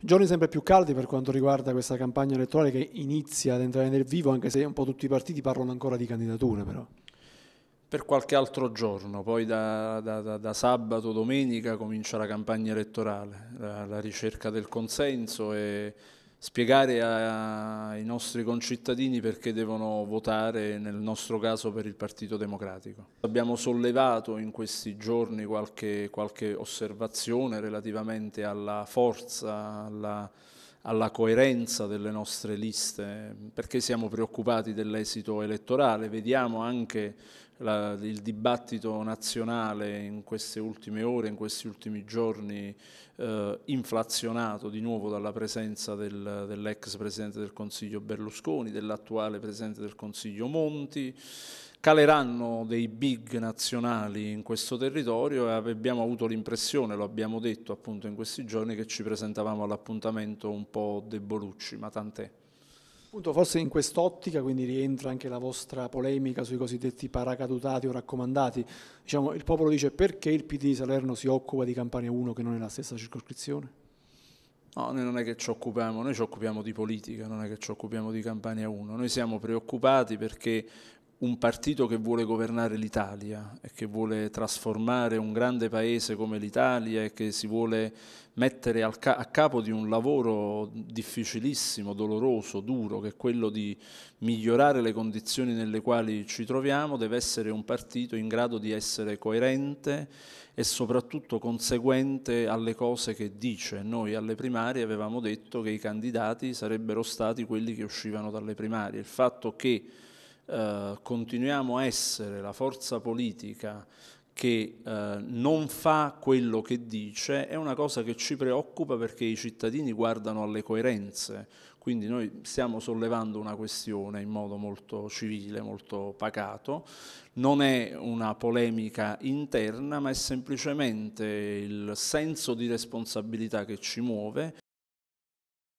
Giorni sempre più caldi per quanto riguarda questa campagna elettorale che inizia ad entrare nel vivo, anche se un po' tutti i partiti parlano ancora di candidature però. Per qualche altro giorno, poi da, da, da, da sabato, domenica comincia la campagna elettorale, la, la ricerca del consenso e spiegare ai nostri concittadini perché devono votare, nel nostro caso per il Partito Democratico. Abbiamo sollevato in questi giorni qualche, qualche osservazione relativamente alla forza, alla alla coerenza delle nostre liste, perché siamo preoccupati dell'esito elettorale, vediamo anche la, il dibattito nazionale in queste ultime ore, in questi ultimi giorni eh, inflazionato di nuovo dalla presenza del, dell'ex Presidente del Consiglio Berlusconi, dell'attuale Presidente del Consiglio Monti, caleranno dei big nazionali in questo territorio e abbiamo avuto l'impressione, lo abbiamo detto appunto in questi giorni, che ci presentavamo all'appuntamento un po' debolucci, ma tant'è. Appunto, forse in quest'ottica quindi rientra anche la vostra polemica sui cosiddetti paracadutati o raccomandati. Diciamo, il popolo dice perché il PD di Salerno si occupa di Campania 1 che non è la stessa circoscrizione? No, noi non è che ci occupiamo, noi ci occupiamo di politica, non è che ci occupiamo di Campania 1, noi siamo preoccupati perché un partito che vuole governare l'Italia e che vuole trasformare un grande paese come l'Italia e che si vuole mettere ca- a capo di un lavoro difficilissimo, doloroso, duro, che è quello di migliorare le condizioni nelle quali ci troviamo, deve essere un partito in grado di essere coerente e soprattutto conseguente alle cose che dice. Noi alle primarie avevamo detto che i candidati sarebbero stati quelli che uscivano dalle primarie. Il fatto che eh, continuiamo a essere la forza politica che eh, non fa quello che dice, è una cosa che ci preoccupa perché i cittadini guardano alle coerenze. Quindi noi stiamo sollevando una questione in modo molto civile, molto pacato, non è una polemica interna, ma è semplicemente il senso di responsabilità che ci muove